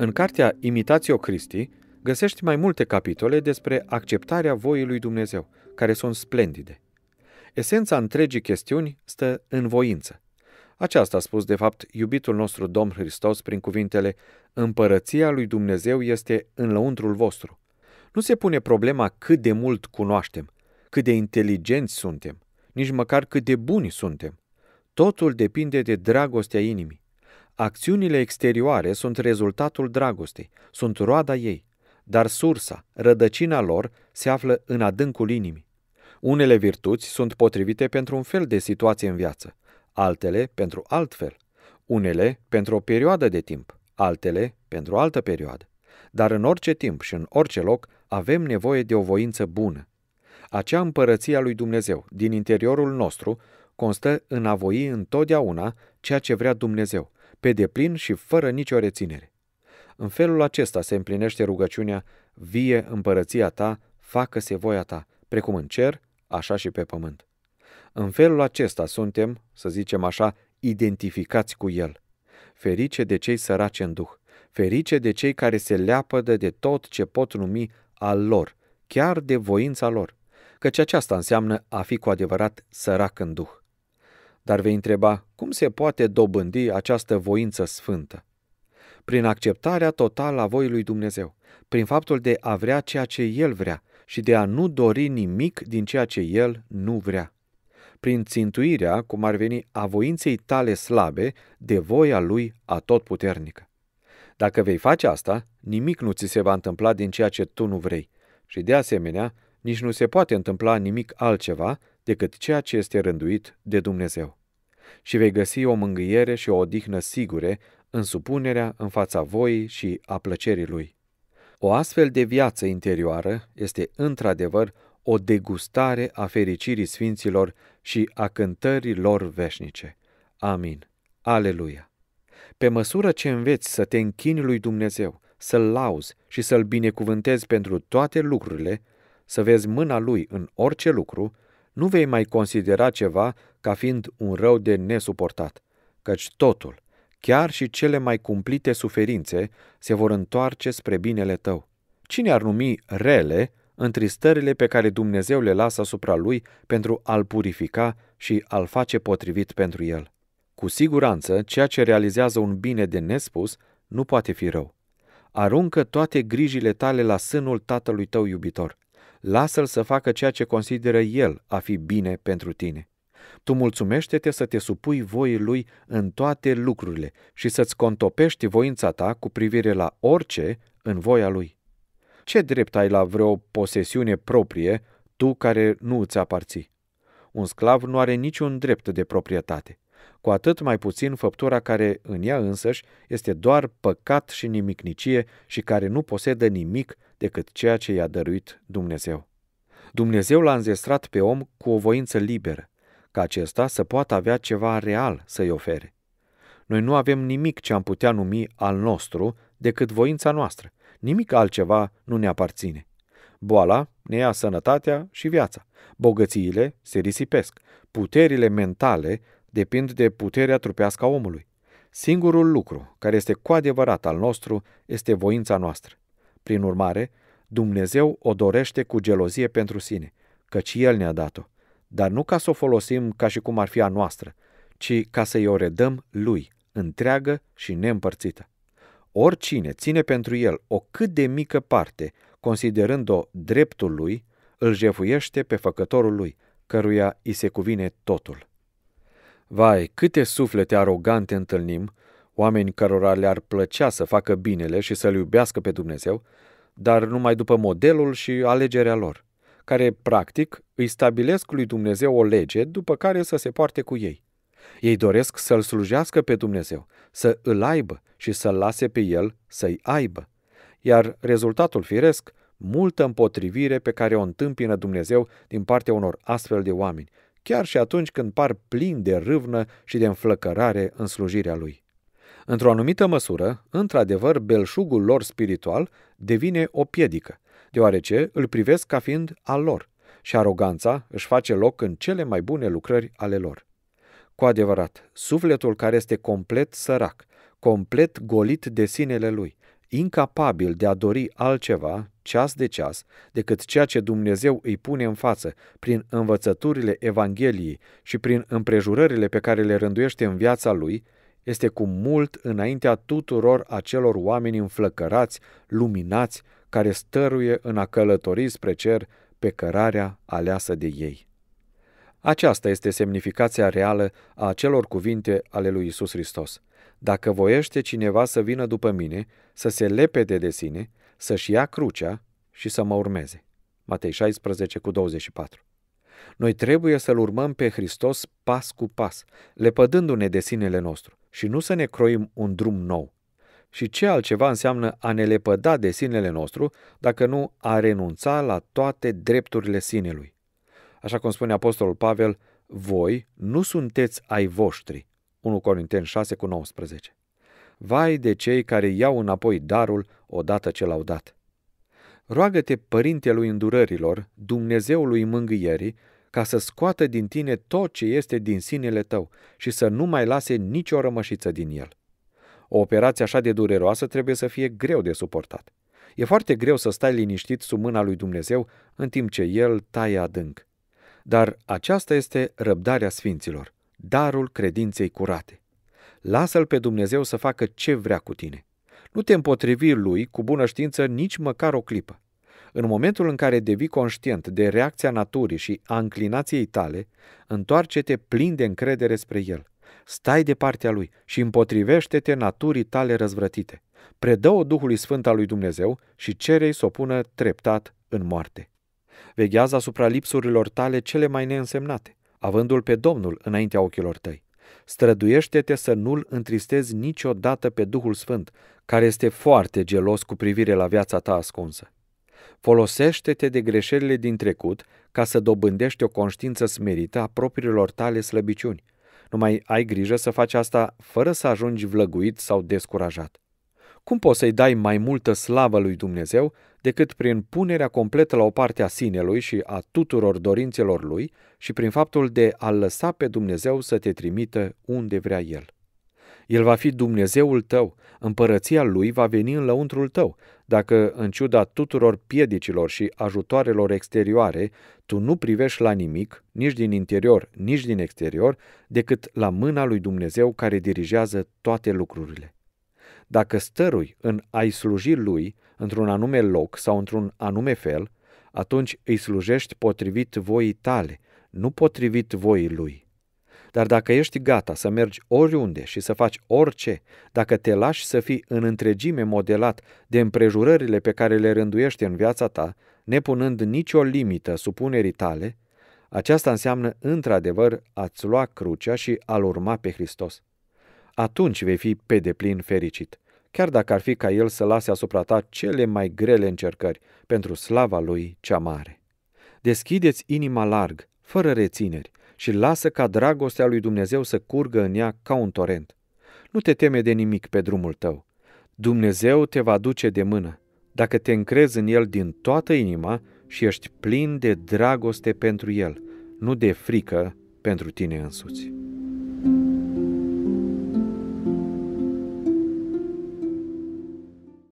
În cartea Imitatio Christi găsești mai multe capitole despre acceptarea voii lui Dumnezeu, care sunt splendide. Esența întregii chestiuni stă în voință. Aceasta a spus, de fapt, iubitul nostru Domn Hristos prin cuvintele Împărăția lui Dumnezeu este în lăuntrul vostru. Nu se pune problema cât de mult cunoaștem, cât de inteligenți suntem, nici măcar cât de buni suntem. Totul depinde de dragostea inimii. Acțiunile exterioare sunt rezultatul dragostei, sunt roada ei, dar sursa, rădăcina lor, se află în adâncul inimii. Unele virtuți sunt potrivite pentru un fel de situație în viață, altele pentru altfel, unele pentru o perioadă de timp, altele pentru o altă perioadă. Dar în orice timp și în orice loc avem nevoie de o voință bună. Acea împărăție a lui Dumnezeu din interiorul nostru constă în a voi întotdeauna ceea ce vrea Dumnezeu, pe deplin și fără nicio reținere. În felul acesta se împlinește rugăciunea, vie împărăția ta, facă-se voia ta, precum în cer, așa și pe pământ. În felul acesta suntem, să zicem așa, identificați cu El. Ferice de cei săraci în duh, ferice de cei care se leapădă de tot ce pot numi al lor, chiar de voința lor, căci aceasta înseamnă a fi cu adevărat sărac în duh. Dar vei întreba, cum se poate dobândi această voință sfântă? Prin acceptarea totală a voii lui Dumnezeu, prin faptul de a vrea ceea ce El vrea și de a nu dori nimic din ceea ce El nu vrea. Prin țintuirea, cum ar veni, a voinței tale slabe de voia Lui atotputernică. Dacă vei face asta, nimic nu ți se va întâmpla din ceea ce tu nu vrei și, de asemenea, nici nu se poate întâmpla nimic altceva decât ceea ce este rânduit de Dumnezeu și vei găsi o mângâiere și o odihnă sigure în supunerea în fața voii și a plăcerii lui. O astfel de viață interioară este într-adevăr o degustare a fericirii sfinților și a cântării lor veșnice. Amin. Aleluia! Pe măsură ce înveți să te închini lui Dumnezeu, să-L lauzi și să-L binecuvântezi pentru toate lucrurile, să vezi mâna Lui în orice lucru, nu vei mai considera ceva ca fiind un rău de nesuportat, căci totul, chiar și cele mai cumplite suferințe, se vor întoarce spre binele tău. Cine ar numi rele întristările pe care Dumnezeu le lasă asupra lui pentru a-l purifica și a-l face potrivit pentru el? Cu siguranță, ceea ce realizează un bine de nespus nu poate fi rău. Aruncă toate grijile tale la sânul tatălui tău iubitor. Lasă-l să facă ceea ce consideră el a fi bine pentru tine. Tu mulțumește-te să te supui voii lui în toate lucrurile și să-ți contopești voința ta cu privire la orice în voia lui. Ce drept ai la vreo posesiune proprie, tu care nu îți aparții? Un sclav nu are niciun drept de proprietate, cu atât mai puțin făptura care în ea însăși este doar păcat și nimicnicie și care nu posedă nimic decât ceea ce i-a dăruit Dumnezeu. Dumnezeu l-a înzestrat pe om cu o voință liberă, ca acesta să poată avea ceva real să-i ofere. Noi nu avem nimic ce am putea numi al nostru decât voința noastră. Nimic altceva nu ne aparține. Boala ne ia sănătatea și viața. Bogățiile se risipesc. Puterile mentale depind de puterea trupească a omului. Singurul lucru care este cu adevărat al nostru este voința noastră. Prin urmare, Dumnezeu o dorește cu gelozie pentru sine, căci El ne-a dat-o dar nu ca să o folosim ca și cum ar fi a noastră, ci ca să-i o redăm lui, întreagă și neîmpărțită. Oricine ține pentru el o cât de mică parte, considerând-o dreptul lui, îl jefuiește pe făcătorul lui, căruia îi se cuvine totul. Vai, câte suflete arogante întâlnim, oameni cărora le-ar plăcea să facă binele și să-L iubească pe Dumnezeu, dar numai după modelul și alegerea lor care, practic, îi stabilesc lui Dumnezeu o lege după care să se poarte cu ei. Ei doresc să-L slujească pe Dumnezeu, să îl aibă și să-L lase pe El să-i aibă. Iar rezultatul firesc, multă împotrivire pe care o întâmpină Dumnezeu din partea unor astfel de oameni, chiar și atunci când par plini de râvnă și de înflăcărare în slujirea Lui. Într-o anumită măsură, într-adevăr, belșugul lor spiritual devine o piedică, deoarece îl privesc ca fiind al lor și aroganța își face loc în cele mai bune lucrări ale lor. Cu adevărat, sufletul care este complet sărac, complet golit de sinele lui, incapabil de a dori altceva, ceas de ceas, decât ceea ce Dumnezeu îi pune în față prin învățăturile Evangheliei și prin împrejurările pe care le rânduiește în viața lui, este cu mult înaintea tuturor acelor oameni înflăcărați, luminați, care stăruie în a călători spre cer pe cărarea aleasă de ei. Aceasta este semnificația reală a acelor cuvinte ale lui Isus Hristos. Dacă voiește cineva să vină după mine, să se lepede de sine, să-și ia crucea și să mă urmeze. Matei 16 cu 24. Noi trebuie să-L urmăm pe Hristos pas cu pas, lepădându-ne de sinele nostru și nu să ne croim un drum nou, și ce altceva înseamnă a ne lepăda de sinele nostru dacă nu a renunța la toate drepturile sinelui? Așa cum spune Apostolul Pavel, voi nu sunteți ai voștri. 1 Corinten 6 cu 19. Vai de cei care iau înapoi darul odată ce l-au dat. Roagă-te Părintelui Îndurărilor, Dumnezeului Mângâierii, ca să scoată din tine tot ce este din sinele tău și să nu mai lase nicio rămășiță din el. O operație așa de dureroasă trebuie să fie greu de suportat. E foarte greu să stai liniștit sub mâna lui Dumnezeu în timp ce El taie adânc. Dar aceasta este răbdarea sfinților, darul credinței curate. Lasă-L pe Dumnezeu să facă ce vrea cu tine. Nu te împotrivi Lui cu bună știință nici măcar o clipă. În momentul în care devii conștient de reacția naturii și a înclinației tale, întoarce-te plin de încredere spre El – stai de partea lui și împotrivește-te naturii tale răzvrătite. Predă-o Duhului Sfânt al lui Dumnezeu și cerei să o pună treptat în moarte. Veghează asupra lipsurilor tale cele mai neînsemnate, avându-l pe Domnul înaintea ochilor tăi. Străduiește-te să nu-l întristezi niciodată pe Duhul Sfânt, care este foarte gelos cu privire la viața ta ascunsă. Folosește-te de greșelile din trecut ca să dobândești o conștiință smerită a propriilor tale slăbiciuni – numai ai grijă să faci asta fără să ajungi vlăguit sau descurajat. Cum poți să-i dai mai multă slavă lui Dumnezeu decât prin punerea completă la o parte a sinelui și a tuturor dorințelor lui și prin faptul de a lăsa pe Dumnezeu să te trimită unde vrea El? El va fi Dumnezeul tău, împărăția lui va veni în lăuntrul tău, dacă, în ciuda tuturor piedicilor și ajutoarelor exterioare, tu nu privești la nimic, nici din interior, nici din exterior, decât la mâna lui Dumnezeu care dirigează toate lucrurile. Dacă stărui în ai sluji lui, într-un anume loc sau într-un anume fel, atunci îi slujești potrivit voii tale, nu potrivit voii lui. Dar dacă ești gata să mergi oriunde și să faci orice, dacă te lași să fii în întregime modelat de împrejurările pe care le rânduiești în viața ta, nepunând nicio limită supunerii tale, aceasta înseamnă într-adevăr a-ți lua crucea și a-L urma pe Hristos. Atunci vei fi pe deplin fericit, chiar dacă ar fi ca El să lase asupra ta cele mai grele încercări pentru slava Lui cea mare. Deschideți inima larg, fără rețineri, și lasă ca dragostea lui Dumnezeu să curgă în ea ca un torent. Nu te teme de nimic pe drumul tău. Dumnezeu te va duce de mână, dacă te încrezi în El din toată inima și ești plin de dragoste pentru El, nu de frică pentru tine însuți.